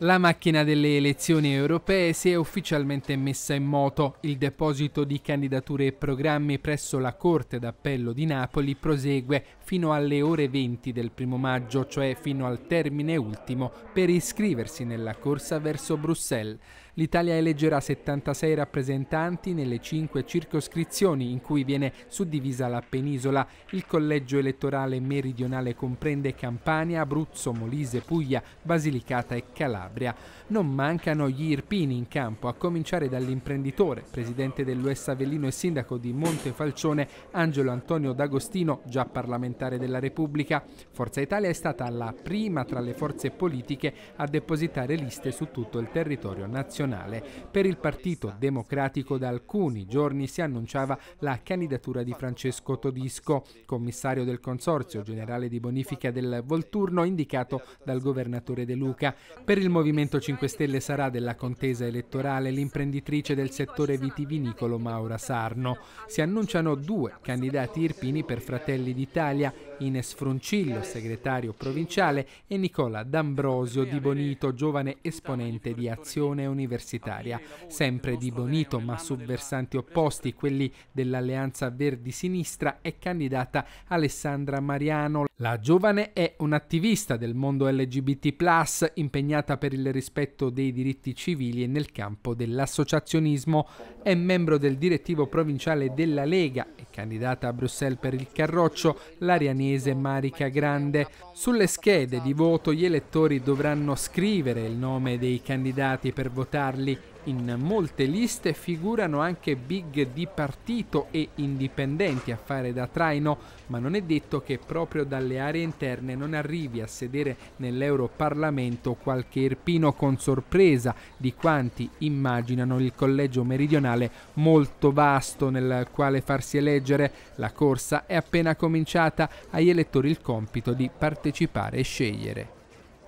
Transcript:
La macchina delle elezioni europee si è ufficialmente messa in moto. Il deposito di candidature e programmi presso la Corte d'Appello di Napoli prosegue fino alle ore 20 del primo maggio, cioè fino al termine ultimo per iscriversi nella corsa verso Bruxelles. L'Italia eleggerà 76 rappresentanti nelle cinque circoscrizioni in cui viene suddivisa la penisola. Il collegio elettorale meridionale comprende Campania, Abruzzo, Molise, Puglia, Basilicata e Calabria. Non mancano gli irpini in campo, a cominciare dall'imprenditore, presidente dell'US Avellino e sindaco di Montefalcione, Angelo Antonio D'Agostino, già parlamentare della Repubblica. Forza Italia è stata la prima tra le forze politiche a depositare liste su tutto il territorio nazionale nazionale. Per il Partito Democratico da alcuni giorni si annunciava la candidatura di Francesco Todisco, commissario del Consorzio Generale di Bonifica del Volturno indicato dal governatore De Luca. Per il Movimento 5 Stelle sarà della contesa elettorale l'imprenditrice del settore vitivinicolo Maura Sarno. Si annunciano due candidati irpini per Fratelli d'Italia, Ines Fruncillo, segretario provinciale, e Nicola D'Ambrosio di Bonito, giovane esponente di Azione Universitaria universitaria, sempre di Bonito ma su versanti opposti, quelli dell'Alleanza Verdi-Sinistra, è candidata Alessandra Mariano. La giovane è un'attivista del mondo LGBT+, impegnata per il rispetto dei diritti civili e nel campo dell'associazionismo. È membro del direttivo provinciale della Lega e Candidata a Bruxelles per il Carroccio, l'arianese Marica Grande. Sulle schede di voto gli elettori dovranno scrivere il nome dei candidati per votarli. In molte liste figurano anche big di partito e indipendenti a fare da traino, ma non è detto che proprio dalle aree interne non arrivi a sedere nell'Europarlamento qualche irpino con sorpresa di quanti immaginano il collegio meridionale molto vasto nel quale farsi eleggere eleggere. La corsa è appena cominciata, agli elettori il compito di partecipare e scegliere.